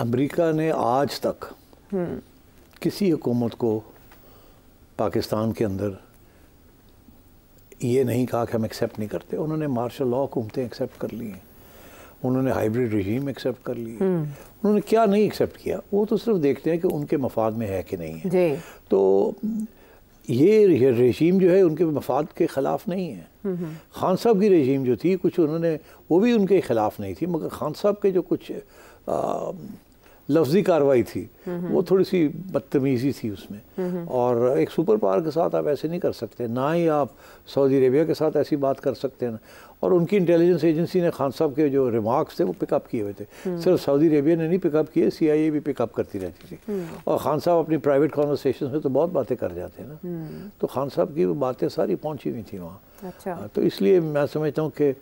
America ने आज तक हम्म। किसी हुकूमत को पाकिस्तान के अंदर ये नहीं कहा कि हम एक्सेप्ट नहीं करते उन्होंने मार्शल लॉ हुकूमतें एक्सेप्ट कर ली हैं उन्होंने हाइब्रिड रजीम एक्सेप्ट कर है हम्म। उन्होंने क्या नहीं एक्सेप्ट किया वो तो सिर्फ देखते हैं कि उनके मफाद में है कि नहीं है तो ये रजीम जो है उनके मफाद के ख़िलाफ़ नहीं है हम्म, खान साहब की रजीम जो थी कुछ उन्होंने वो भी उनके ख़िलाफ़ नहीं थी मगर खान साहब के जो कुछ लफ्जी कार्रवाई थी वो थोड़ी सी बदतमीजी थी उसमें और एक सुपर पावर के साथ आप ऐसे नहीं कर सकते ना ही आप सऊदी अरेबिया के साथ ऐसी बात कर सकते हैं और उनकी इंटेलिजेंस एजेंसी ने खान साहब के जो रिमार्क्स थे वो पिकअप किए हुए थे सिर्फ सऊदी अरेबिया ने नहीं पिकअप किए ए भी पिकअप करती रहती थी और खान साहब अपनी प्राइवेट कॉन्वर्सेशन में तो बहुत बातें कर जाते हैं ना तो खान साहब की वो बातें सारी पहुँची हुई थी वहाँ अच्छा। हाँ, तो इसलिए मैं समझता हूँ कि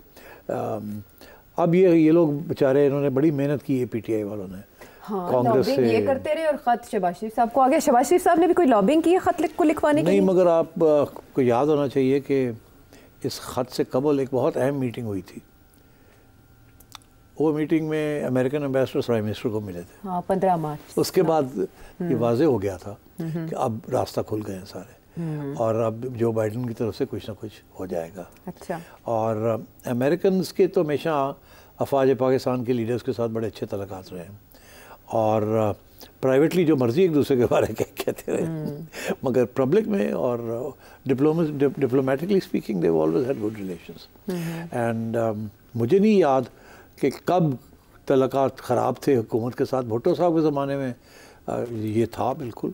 अब ये ये लोग बेचारे इन्होंने बड़ी मेहनत की है पीटीआई वालों ने हाँ, कांग्रेस से ये करते रहे और खत शबाज शरीफ साहब को आगे गया शबाज शरीफ साहब ने भी कोई लॉबिंग की है खत को लिखवाने की नहीं मगर आप को याद होना चाहिए कि इस खत से कबल एक बहुत अहम मीटिंग हुई थी वो मीटिंग में अमेरिकन एम्बेसडर प्राइम मिनिस्टर को मिले थे हाँ पंद्रह मार्च उसके बाद हम्म। ये वाजे हो गया था हम्म, हम्म। कि अब रास्ता खुल गए हैं सारे और अब जो बाइडन की तरफ से कुछ ना कुछ हो जाएगा अच्छा और अमेरिकन के तो हमेशा अफवाज पाकिस्तान के लीडर्स के साथ बड़े अच्छे तलकात रहे हैं और प्राइवेटली जो मर्जी एक दूसरे के बारे में कहते रहे हम्म। मगर पब्लिक में और diplomatically speaking they always had good relations and मुझे नहीं याद कि कब तलाक़ ख़राब थे हुकूमत के साथ भुट्टो साहब के ज़माने में ये था बिल्कुल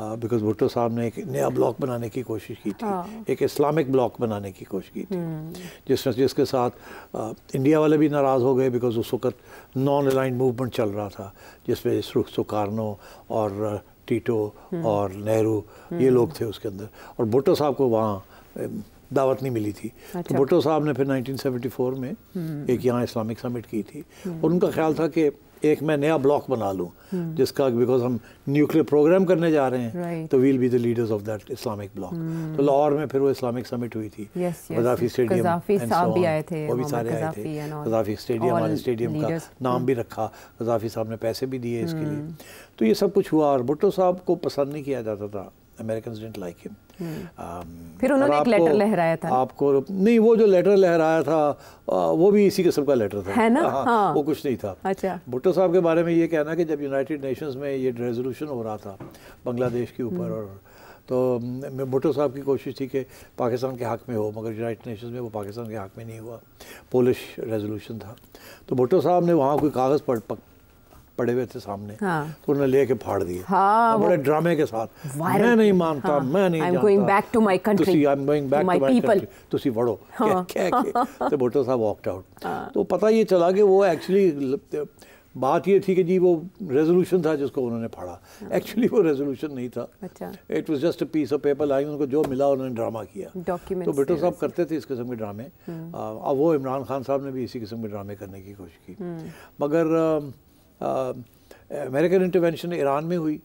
बिकॉज हाँ, भुट्टो साहब ने एक नया ब्लॉक बनाने की कोशिश की थी हाँ। एक इस्लामिक ब्लॉक बनाने की कोशिश की थी हम्म। जिसमें जिसके साथ आ, इंडिया वाले भी नाराज़ हो गए बिकॉज उस वक्त नॉन अलाइन मूवमेंट चल रहा था जिसमें सुकार्नो और टीटो हम्म। और नेहरू ये लोग हम्म। थे उसके अंदर और भुट्टो साहब को वहाँ दावत नहीं मिली थी तो अच्छा। तो भुट्टो साहब ने फिर 1974 में एक यहाँ इस्लामिक समिट की थी और उनका ख्याल था कि एक मैं नया ब्लॉक बना लूँ जिसका बिकॉज हम न्यूक्लियर प्रोग्राम करने जा रहे हैं तो will be the leaders of that Islamic bloc तो hmm. लाहौर में फिर वो इस्लामिक समिट हुई थी गजाफी स्टेडियम वो भी सारे आए थे गजाफी स्टेडियम हमारे स्टेडियम का नाम भी hmm. रखा गजाफी साहब ने पैसे भी दिए इसके लिए hmm. तो ये सब कुछ हुआ और भुट्टो साहब को पसंद नहीं किया जाता था अमेरिकन डेंट लाइक हिम फिर उन्होंने एक लेटर लहराया था आपको नहीं वो जो लेटर लहराया था वो भी इसी किस्म का लेटर था है ना हाँ, हाँ। वो कुछ नहीं था अच्छा भुट्टो साहब के बारे में ये कहना कि जब यूनाइटेड नेशंस में ये रेजोल्यूशन हो रहा था बांग्लादेश के ऊपर hmm. और तो भुट्टो साहब की कोशिश थी कि पाकिस्तान के हक़ में हो मगर यूनाइटेड नेशन में वो पाकिस्तान के हक़ में नहीं हुआ पोलिश रेजोल्यूशन था तो भुट्टो साहब ने वहाँ कोई कागज़ पढ़ पड़े हुए थे सामने हाँ. तो उन्हें लेके फाड़ दिए हाँ, बड़े ड्रामे के साथ मैं नहीं मानता हाँ, मैं नहीं जानता going back to my country तो भुट्टो साहब वॉकड आउट हाँ। तो पता ये चला कि वो एक्चुअली बात ये थी कि जी वो रेजोल्यूशन था जिसको उन्होंने फाड़ा एक्चुअली हाँ। वो रेजोल्यूशन नहीं था it was just a piece of paper line उनको जो मिला उन्होंने ड्रामा किया तो बिटो साहब करते थे इस किस्म के ड्रामे हाँ। अब वो इमरान खान साहब ने भी इसी किस्म के ड्रामे करने की कोशिश की मगर अमेरिकन इंटरवेंशन ईरान में हुई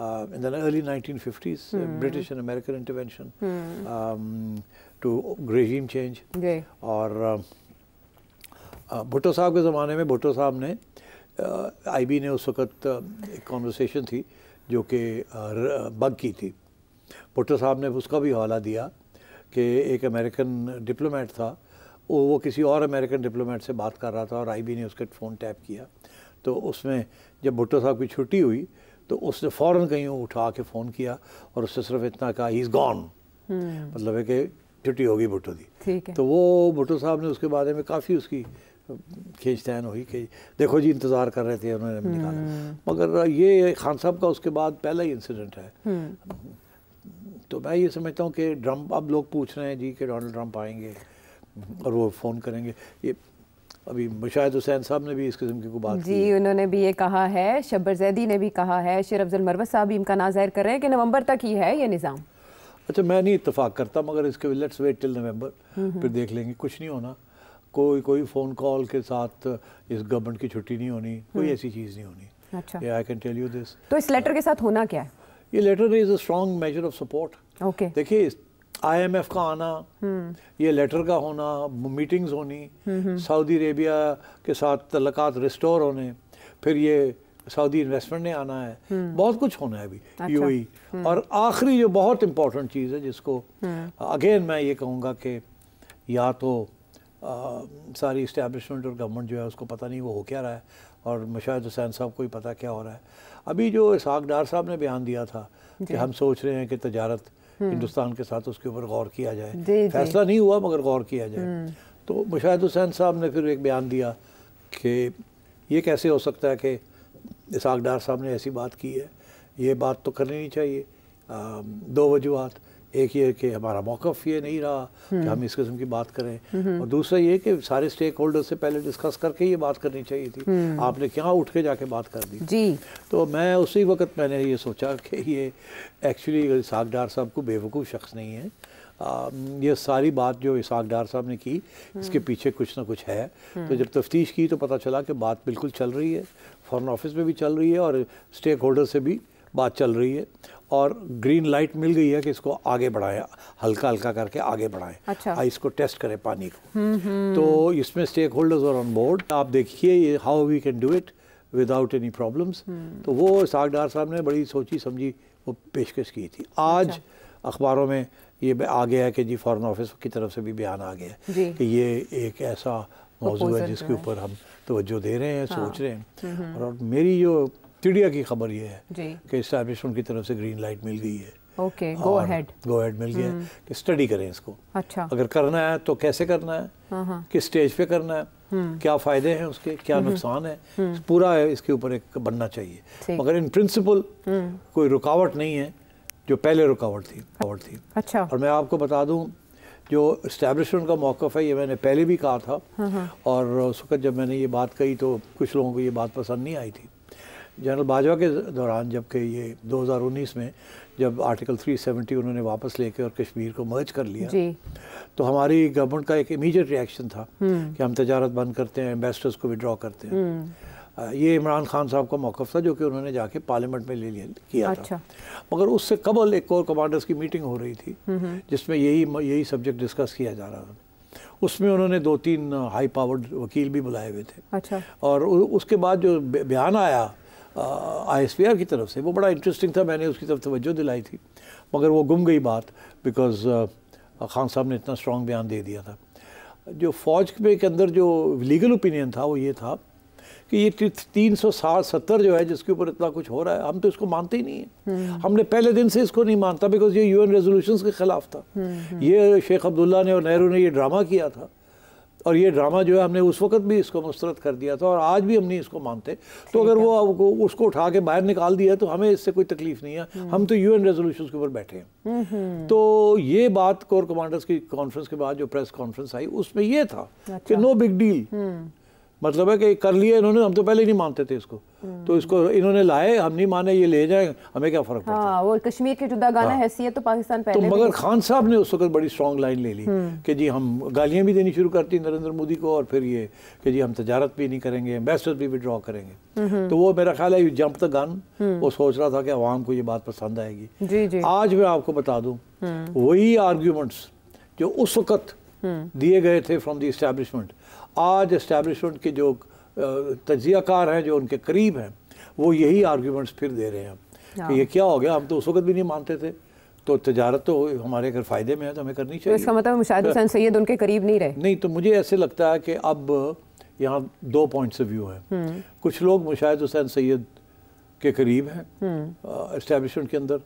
in the early 1950s British and American intervention to regime change और भुट्टो uh, uh, साहब के ज़माने में भुट्टो साहब ने आईबी uh, ने उस वक़्त एक कॉन्वर्सेशन थी जो कि बग की थी भुट्टो साहब ने उसका भी हवाला दिया कि एक अमेरिकन डिप्लोमेट था वो वो किसी और अमेरिकन डिप्लोमेट से बात कर रहा था और आईबी ने उसके फ़ोन टैप किया तो उसमें जब भुट्टो साहब की छुट्टी हुई तो उसने फ़ौर कहीं उठा के फ़ोन किया और उससे सिर्फ इतना कहा ही इज़ गॉन मतलब है कि छुट्टी होगी भुट्टो की तो वो भुट्टो साहब ने उसके बारे में काफ़ी उसकी खींचतान हुई कि देखो जी इंतज़ार कर रहे थे उन्होंने निकाला हम्म। मगर ये खान साहब का उसके बाद पहला ही इंसिडेंट है हम्म। तो मैं ये समझता हूँ कि ड्रम्प अब लोग पूछ रहे हैं जी कि डोनाल्ड ट्रंप आएंगे और वो फ़ोन करेंगे ये अभी मुशाहिद हुसैन साहब ने भी इस किस्म की बात जी की। उन्होंने भी ये कहा है शब्बर जैदी ने भी कहा है शेर अफजल मरवत साहब भी इम्कान ज़ाहिर कर रहे हैं कि नवंबर तक ही है ये निज़ाम अच्छा मैं नहीं इतफाक़ करता मगर इसके लेट्स वेट टिल नवंबर फिर देख लेंगे कुछ नहीं होना कोई कोई फ़ोन कॉल के साथ इस गवर्नमेंट की छुट्टी नहीं होनी कोई हम्म। ऐसी चीज़ नहीं होनी अच्छा I can tell you this तो इस लेटर के साथ होना क्या है ये letter is a strong measure of support okay देखिए आईएमएफ का आना हम्म। ये लेटर का होना मीटिंग्स होनी सऊदी अरेबिया के साथ तलक़ात रिस्टोर होने फिर ये सऊदी इन्वेस्टमेंट ने आना है हम्म। बहुत कुछ होना है अभी अच्छा। e। ही हम्म। और आखिरी जो बहुत इम्पोर्टेंट चीज़ है जिसको अगेन मैं ये कहूँगा कि या तो आ, सारी इस्टेबलिशमेंट और गवर्नमेंट जो है उसको पता नहीं वो हो क्या रहा है और मुशाहिद हुसैन साहब को ही पता क्या हो रहा है अभी जो इसहाक डार साहब ने बयान दिया था कि हम सोच रहे हैं कि तजारत हम्म। हिंदुस्तान के साथ उसके ऊपर गौर किया जाए फैसला नहीं हुआ मगर गौर किया जाए हम्म। तो मुशाहिद हुसैन साहब ने फिर एक बयान दिया कि ये कैसे हो सकता है कि इसाकडार डार साहब ने ऐसी बात की है ये बात तो करनी नहीं चाहिए आ, दो वजूहत एक ये कि हमारा मौकफ ये नहीं रहा कि हम्म। हम इस किस्म की बात करें हम्म। और दूसरा ये कि सारे स्टेक होल्डर से पहले डिस्कस करके ये बात करनी चाहिए थी हम्म। आपने क्या उठ के जाके बात कर दी जी तो मैं उसी वक्त मैंने ये सोचा कि ये एक्चुअली इसाक डार साहब को बेवकूफ़ शख्स नहीं है आ, ये सारी बात जो इसाक डार साहब ने की इसके पीछे कुछ ना कुछ है तो जब तफ्तीश की तो पता चला कि बात बिल्कुल चल रही है फॉरन ऑफिस में भी चल रही है और स्टेक होल्डर से भी बात चल रही है और ग्रीन लाइट मिल गई है कि इसको आगे बढ़ाएं हल्का हल्का करके आगे बढ़ाएं अच्छा। इसको टेस्ट करें पानी को हम्म, हम्म। तो इसमें स्टेक होल्डर्स और ऑन बोर्ड आप देखिए ये how we can do it without any problems तो वो सागडार साहब ने बड़ी सोची समझी वो पेशकश की थी आज अच्छा। अखबारों में ये आ गया है कि जी फ़ॉरन ऑफिस की तरफ से भी बयान आ गया है कि ये एक ऐसा मौजूद है जिसके ऊपर हम तोज्जो दे रहे हैं हाँ। सोच रहे हैं हम्म, और मेरी जो चिड़िया की खबर ये है कि इस्टेब्लिशमेंट की तरफ से ग्रीन लाइट मिल गई है okay go ahead go ahead मिल गया हम्म। कि स्टडी करें इसको अच्छा अगर करना है तो कैसे करना है हाँ, हाँ। किस स्टेज पे करना है हम्म। क्या फ़ायदे हैं उसके क्या हम्म। नुकसान है पूरा है इसके ऊपर एक बनना चाहिए मगर इन प्रिंसिपल कोई रुकावट नहीं है जो पहले रुकावट थी रुकावट थी अच्छा और मैं आपको बता दूं जो इस्टेब्लिशमेंट का मौक़ है ये मैंने पहले भी कहा था हाँ, और उस वक्त जब मैंने ये बात कही तो कुछ लोगों को ये बात पसंद नहीं आई थी जनरल बाजवा के दौरान जबकि ये 2019 में जब आर्टिकल 370 उन्होंने वापस लेके और कश्मीर को मर्ज कर लिया तो हमारी गवर्नमेंट का एक इमीडिएट रिएक्शन था हम्म। कि हम तजारत बंद करते हैं एम्बेसडर्स को विड्रॉ करते हैं हम्म। ये इमरान खान साहब का मौक़ था जो कि उन्होंने जाके पार्लियामेंट में ले लिया किया अच्छा। था मगर उससे कबल एक और कमांडर्स की मीटिंग हो रही थी हम्म, जिसमें यही यही सब्जेक्ट डिस्कस किया जा रहा था उसमें उन्होंने दो तीन हाई पावर्ड वकील भी बुलाए हुए थे अच्छा। और उसके बाद जो बयान आया आई की तरफ से वो बड़ा इंटरेस्टिंग था मैंने उसकी तरफ तोज्जो दिलाई थी मगर वो गुम गई बात बिकॉज खान साहब ने इतना स्ट्रॉन्ग बयान दे दिया था जो फ़ौज के अंदर जो लीगल ओपिनियन था वो ये था कि ये तीन सौ साठ सत्तर जो है जिसके ऊपर इतना कुछ हो रहा है हम तो इसको मानते ही नहीं है हम्म। हमने पहले दिन से इसको नहीं मानता बिकॉज ये एन रेजोल्यूशन के ख़िलाफ़ था हम्म, हम्म। ये शेख अब्दुल्ला ने और नेहरू ने ये ड्रामा किया था और ये ड्रामा जो है हमने उस वक्त भी इसको मुस्तरद कर दिया था और आज भी हम नहीं इसको मानते तो अगर वो उसको उठा के बाहर निकाल दिया तो हमें इससे कोई तकलीफ नहीं है हम्म। हम तो यू एन रेजोल्यूशन के ऊपर बैठे हैं हम्म, हम्म। तो ये बात कोर कमांडर्स की कॉन्फ्रेंस के बाद जो प्रेस कॉन्फ्रेंस आई उसमें यह था अच्छा। कि नो बिग डील मतलब है कि कर लिया इन्होंने हम तो पहले ही नहीं मानते थे इसको तो इसको इन्होंने लाए हम नहीं माने ये ले जाए हमें क्या फ़र्क पड़ता हाँ, वो कश्मीर के जुदागाना हाँ, है तो पाकिस्तान तो पहले तो मगर खान साहब ने उस वक्त बड़ी स्ट्रॉन्ग लाइन ले ली हम्म। कि जी हम गालियां भी देनी शुरू करती नरेंद्र मोदी को और फिर ये कि जी हम तजारत भी नहीं करेंगे एम्बेसडर भी विड्रॉ करेंगे हम्म। तो वो मेरा ख्याल है यू जंप द गन वो सोच रहा था कि आवाम को ये बात पसंद आएगी आज मैं आपको बता दू हम्म। वही आर्ग्यूमेंट्स जो उस वक्त दिए गए थे फ्रॉम द आज एस्टेब्लिशमेंट के जो तजियाकार हैं जो उनके करीब हैं वो यही आर्ग्यूमेंट्स फिर दे रहे हैं कि हाँ। ये क्या हो गया हम तो उस वक्त भी नहीं मानते थे तो तजारत तो हमारे अगर फ़ायदे में है तो हमें करनी चाहिए तो इसका मतलब मुशाद हुसैन सैयद उनके करीब नहीं रहे नहीं तो मुझे ऐसे लगता है कि अब यहाँ दो पॉइंट्स ऑफ व्यू हैं हम्म। कुछ लोग मुशाहिद हुसैन सैयद के करीब हैं इस्टेबलिशमेंट हम्म। के अंदर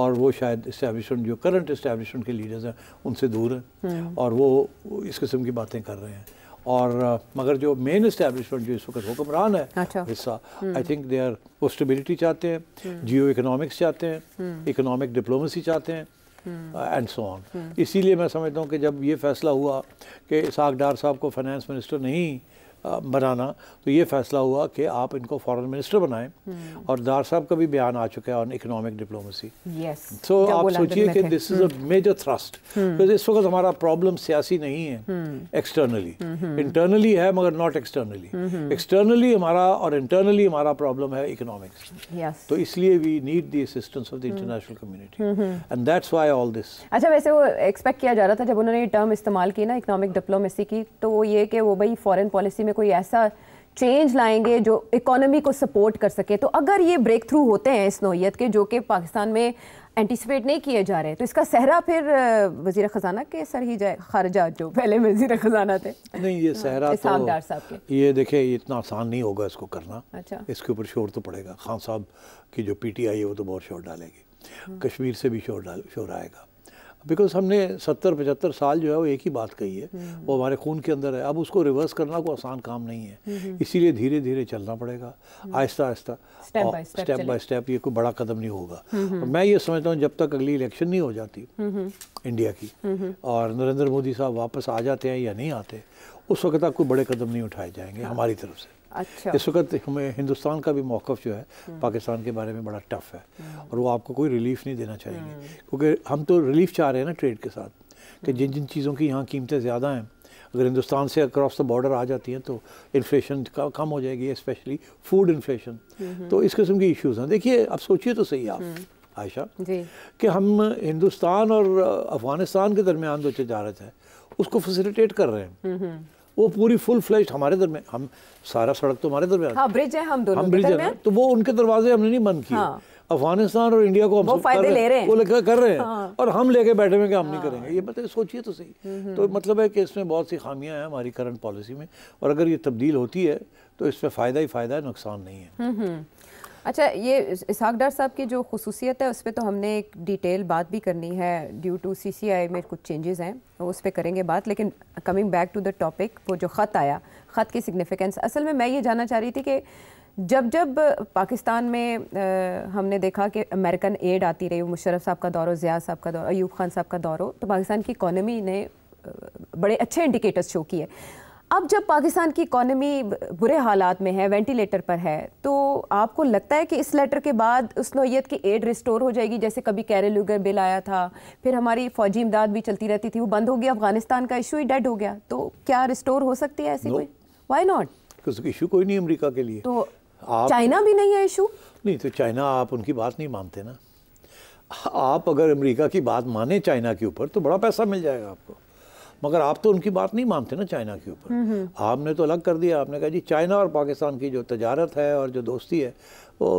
और वो शायद इस्टेबलिशमेंट जो करंट इस्टेबलिशमेंट के लीडर्स हैं उनसे दूर हैं हम्म। और वो इस किस्म की बातें कर रहे हैं और मगर जो मेन इस्टेब्लिशमेंट जो इस वक्त हुक्मरान है अच्छा। हिस्सा आई थिंक दे आर वो स्टेबिलिटी चाहते हैं जियो हम्म। इकनॉमिक्स चाहते हैं इकनॉमिक हम्म। डिप्लोमेसी चाहते हैं एंड सो ऑन इसीलिए मैं समझता हूँ कि जब ये फैसला हुआ कि इसाक डार साहब को फाइनेंस मिनिस्टर नहीं बनाना तो ये फैसला हुआ कि आप इनको फॉरेन मिनिस्टर बनाएं हम्म। और दार साहब का भी बयान आ चुका है ऑन इकोनॉमिक डिप्लोमेसी सो आप सोचिए कि this is a major thrust because इस वक्त हमारा प्रॉब्लम सियासी नहीं है एक्सटर्नली हम्म। हम्म। इंटरनली है मगर नॉट एक्सटर्नली एक्सटर्नली हमारा और इंटरनली हमारा प्रॉब्लम है इकोनॉमिक्स तो इसलिए we need the assistance of the international community and that's why all this अच्छा वैसे वो एक्सपेक्ट किया जा रहा था जब उन्होंने टर्म इस्तेमाल की ना इकोनॉमिक डिप्लोमेसी की तो ये कि वो भाई फॉरन पॉलिसी में कोई ऐसा चेंज लाएंगे जो इकोनॉमी को सपोर्ट कर सके तो अगर ये ब्रेक थ्रू होते हैं इस नोयत के जो कि पाकिस्तान में एंटिसिपेट नहीं किए जा रहे तो इसका सहरा फिर वजीर ख़जाना के सर ही जाए खारजा जो पहले वजीर ख़जाना थे नहीं ये सहरा तो साहब के ये देखिए इतना आसान नहीं होगा इसको करना अच्छा इसके ऊपर शोर तो पड़ेगा खान साहब की जो पीटीआई है वो तो बहुत शोर डालेगी हम्म। कश्मीर से भी शोर डाल शोर आएगा बिकॉज हमने सत्तर पचहत्तर साल जो है वो एक ही बात कही है हम्म। वो हमारे खून के अंदर है अब उसको रिवर्स करना कोई आसान काम नहीं है हम्म, हम्म। इसीलिए धीरे धीरे चलना पड़ेगा आहिस्ता आहिस्ता स्टेप बाय स्टेप ये कोई बड़ा कदम नहीं होगा मैं ये समझता हूँ जब तक अगली इलेक्शन नहीं हो जाती इंडिया की और नरेंद्र मोदी साहब वापस आ जाते हैं या नहीं आते उस वक्त तक कोई बड़े कदम नहीं उठाए जाएंगे हाँ। हमारी तरफ से अच्छा इस वक्त हमें हिंदुस्तान का भी मौक़ जो है हम्म। पाकिस्तान के बारे में बड़ा टफ है हम्म। और वो आपको कोई रिलीफ नहीं देना चाहिए हम्म। क्योंकि हम तो रिलीफ चाह रहे हैं ना ट्रेड के साथ कि जिन जिन चीज़ों की यहाँ कीमतें ज़्यादा हैं अगर हिंदुस्तान से अक्रॉस द बॉर्डर आ जाती हैं तो इन्फ्लेशन का कम हो जाएगी स्पेशली फूड इन्फ्लेशन तो इस किस्म के इश्यूज़ हैं देखिए आप सोचिए तो सही आप आयशा कि हम हिंदुस्तान और अफगानिस्तान के दरमियान जो तजारत है उसको फैसिलिटेट कर रहे हैं वो पूरी फुल फ्लैश हमारे दर में हम सारा सड़क तो हमारे दरमियान हाँ, ब्रिज है हम दोनों हम ब्रिज है तो वो उनके दरवाजे हमने नहीं बंद किए हाँ। अफगानिस्तान और इंडिया को हम सब कर ले रहे हैं वो लेकर कर रहे हैं हाँ। और हम लेके बैठे हुए कि हम हाँ। नहीं करेंगे ये मतलब सोचिए तो सही हम्म, हम्म। तो मतलब है कि इसमें बहुत सी खामियां हैं हमारी करंट पॉलिसी में और अगर ये तब्दील होती है तो इसमें फ़ायदा ही फ़ायदा है नुकसान नहीं है हम्म, अच्छा ये इसहाक डार साहब की जो खसूसियत है उस पर तो हमने एक डिटेल बात भी करनी है ड्यू टू सी सी आई में कुछ चेंजेस हैं तो उस पर करेंगे बात लेकिन coming back to the topic वो जो ख़त आया ख़त की सिग्निफिकेंस असल में मैं ये जानना चाह रही थी कि जब जब पाकिस्तान में आ, हमने देखा कि अमेरिकन एड आती रही मुशरफ साहब का दौर हो ज़िया साहब का दौर अयूब खान साहब का दौर हो तो पाकिस्तान की इकानमी ने बड़े अच्छे इंडिकेटर्स शो किए अब जब पाकिस्तान की इकोनॉमी बुरे हालात में है वेंटिलेटर पर है तो आपको लगता है कि इस लेटर के बाद उस नोयत की एड रिस्टोर हो जाएगी जैसे कभी कैरेलुगर बिल आया था फिर हमारी फौजी इमदाद भी चलती रहती थी वो बंद हो गया अफगानिस्तान का इशू ही डेड हो गया तो क्या रिस्टोर हो सकती है ऐसी no. कोई वाई नॉट इशू कोई नहीं अमरीका के लिए तो चाइना भी नहीं है इशू नहीं तो चाइना आप उनकी बात नहीं मानते ना आप अगर अमेरिका की बात माने चाइना के ऊपर तो बड़ा पैसा मिल जाएगा आपको मगर आप तो उनकी बात नहीं मानते ना चाइना के ऊपर आपने तो अलग कर दिया आपने कहा जी चाइना और पाकिस्तान की जो तजारत है और जो दोस्ती है वो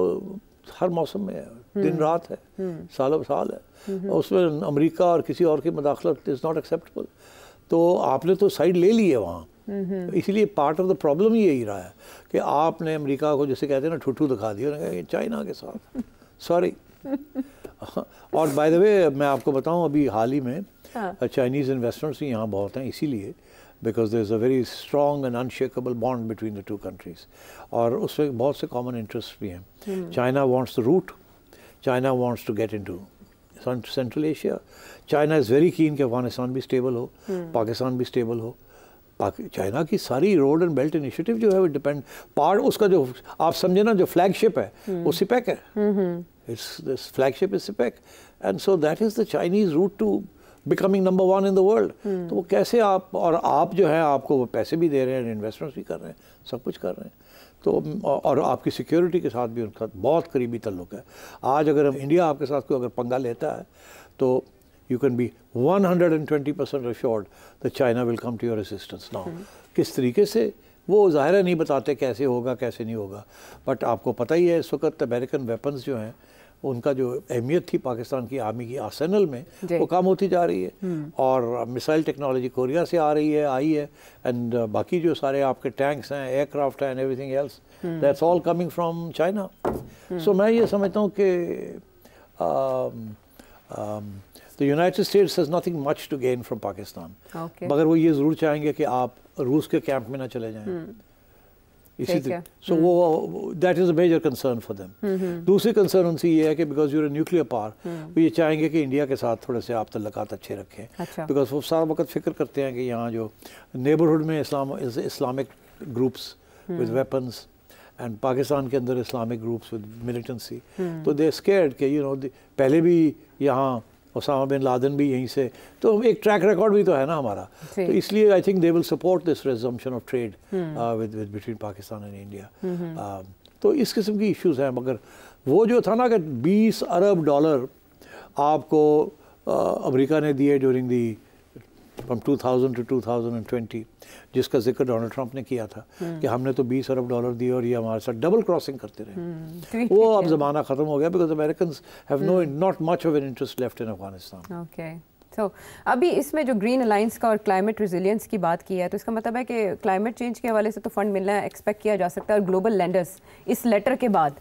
हर मौसम में है दिन हम्म। रात है हम्म। सालों साल है हम्म। उसमें अमरीका और किसी और की मदाखलत इज़ नॉट एक्सेप्टेबल तो आपने तो साइड ले ली है वहाँ इसलिए पार्ट ऑफ द प्रॉब्लम ही यही रहा है कि आपने अमेरिका को जैसे कहते हैं ना ठुठू दिखा दिया उन्होंने चाइना के साथ सॉरी और बाय द वे मैं आपको बताऊं अभी हाल ही में चाइनीज़ इन्वेस्टर्स भी यहाँ बहुत हैं इसीलिए because there is a very strong and unshakeable bond between the two countries और उसमें बहुत से कॉमन इंटरेस्ट भी हैं China wants the route China wants to get into central Asia China is very keen कि अफगानिस्तान भी stable हो पाकिस्तान हम्म। भी स्टेबल हो चाइना की सारी रोड एंड बेल्ट इनिशिएटिव जो है वो डिपेंड पार्ट उसका जो आप समझे ना जो फ्लैगशिप है हम्म। वो सिपैक है it's this flagship is CPEC and so that is the Chinese route to becoming number one in the world तो वो कैसे आप और आप जो है आपको वो पैसे भी दे रहे हैं इन्वेस्टमेंट्स भी कर रहे हैं सब कुछ कर रहे हैं तो और आपकी सिक्योरिटी के साथ भी उनका बहुत करीबी तल्लुक है आज अगर हम इंडिया आपके साथ कोई अगर पंगा लेता है तो you can be 120 percent assured the China will come to your assistance now किस तरीके से वो ज़ाहिर नहीं बताते कैसे होगा कैसे नहीं होगा बट आपको पता ही है इस वक्त अमेरिकन वेपन्स जो हैं उनका जो अहमियत थी पाकिस्तान की आर्मी की आर्सेनल में वो कम होती जा रही है हम्म। और मिसाइल टेक्नोलॉजी कोरिया से आ रही है आई है एंड uh, बाकी जो सारे आपके टैंक्स हैं एयरक्राफ्ट हैं and everything else that's all coming from China so मैं ये समझता हूँ कि the United States has nothing much to gain from Pakistan मगर वो ये ज़रूर चाहेंगे कि आप रूस के कैंप में ना चले जाएँ हम्म। इसी सो वो that is a major concern for them दूसरी कंसर्न उनसे ये है कि बिकॉज यूर न्यूक्लियर पावर वो ये चाहेंगे कि इंडिया के साथ थोड़े से आप तल्लक अच्छे रखें बिकॉज अच्छा। वो सारा वक्त फिक्र करते हैं कि यहाँ जो नेबरहुड में Islam Islamic groups with weapons and Pakistan के अंदर इस्लामिक ग्रुप्स विद मिलिटेंसी तो दे स्केर्ड के यू नो पहले भी यहाँ उसामा बिन लादन भी यहीं से तो एक ट्रैक रिकॉर्ड भी तो है ना हमारा तो इसलिए I think they will support this resumption of trade with with between Pakistan and India तो इस किस्म की इश्यूज हैं मगर वो जो था ना कि 20 अरब डॉलर आपको uh, अमेरिका ने दिए during the from 2000 thousand to 2020 जिसका जिक्र डोनाल्ड ट्रंप ने किया था हम्म। कि हमने तो 20 अरब डॉलर दिए और ये हमारे साथ डबल क्रॉसिंग करते रहे हम्म, वो अब ज़माना ख़त्म हो गया because American have no not much of an interest left in Afghanistan okay तो so, अभी इसमें जो ग्रीन अलाइंस का और क्लाइमेट रिजिलियंस की बात की है तो इसका मतलब है कि क्लाइमेट चेंज के हवाले से तो फंड मिलना एक्सपेक्ट किया जा सकता है और ग्लोबल लैंडर्स इस लेटर के बाद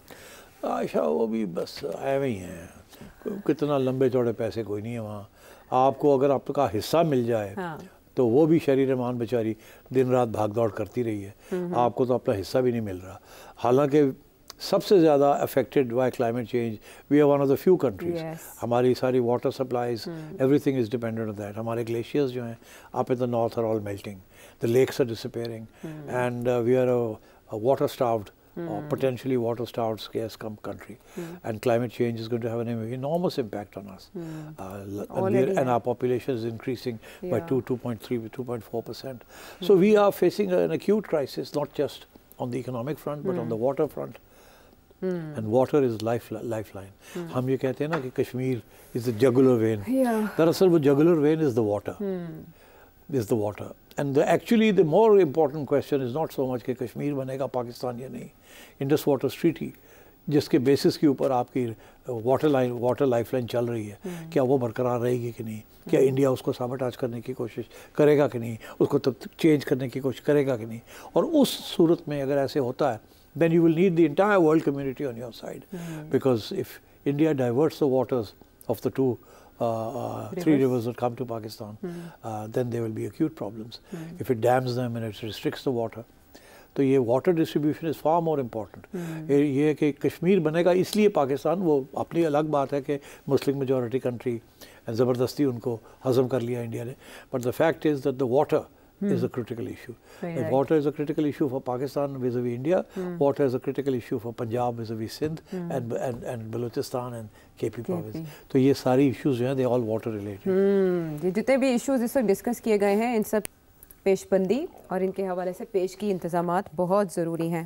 आशा वो भी बस आए हुए हैं कितना लंबे चौड़े पैसे कोई नहीं है वहाँ आपको अगर आपका हिस्सा मिल जाए हाँ। तो वो भी शरीर मान बेचारी दिन रात भाग दौड़ करती रही है हम्म, हम्म। आपको तो अपना हिस्सा भी नहीं मिल रहा हालांकि सबसे ज़्यादा affected by climate change we are one of the few countries हमारी सारी water supplies everything is dependent on that हमारे ग्लेशियर्स जो हैं आप in the north are all melting the lakes are disappearing and we are water starved mm. or potentially water starved, scarce country. Mm. And climate change is going to have an enormous impact on us. Mm. Uh, and, and, our population is increasing yeah. by 2, 2.3, 2.4%. Hmm. So we are facing an acute crisis, not just on the economic front, but on hmm. the water front. Hmm. And water is lifeline. Lifeline हम ये कहते हैं ना कि Kashmir is the jugular vein दरअसल वो jugular vein is the water is and the actually the more important question is not so much कि कश्मीर बनेगा पाकिस्तान या नहीं इंडस वाटर स्ट्रीटी जिसके बेसिस के ऊपर आपकी water line water lifeline चल रही है हम्म। क्या वो बरकरार रहेगी कि नहीं क्या इंडिया हम्म। उसको साबोटाज करने की कोशिश करेगा कि नहीं उसको तब चेंज करने की कोशिश करेगा कि नहीं और उस सूरत में अगर ऐसे होता है then you will need the entire world community on your side because if India diverts the waters of the two three rivers will come to Pakistan, mm. then there will be acute problems. Mm. If it dams them and it restricts the water, तो ये water distribution is far more important ये है कि कश्मीर बनेगा इसलिए पाकिस्तान वो अपनी अलग बात है कि मुस्लिम मेजॉरिटी कंट्री ज़बरदस्ती उनको हज़म कर लिया इंडिया ने but the fact is that the water hmm. is a critical issue. Right. Water is a critical issue for Pakistan vis-a-vis -vis India. Hmm. Water is a critical issue for Punjab vis-a-vis -vis Sindh hmm. and, and, and Balochistan and KP province तो ये सारी issues जो are they all water related ये जितने भी issues इस पर discuss किए गए हैं इन सब पेशबंदी और इनके हवाले से पेश की इंतजाम बहुत ज़रूरी हैं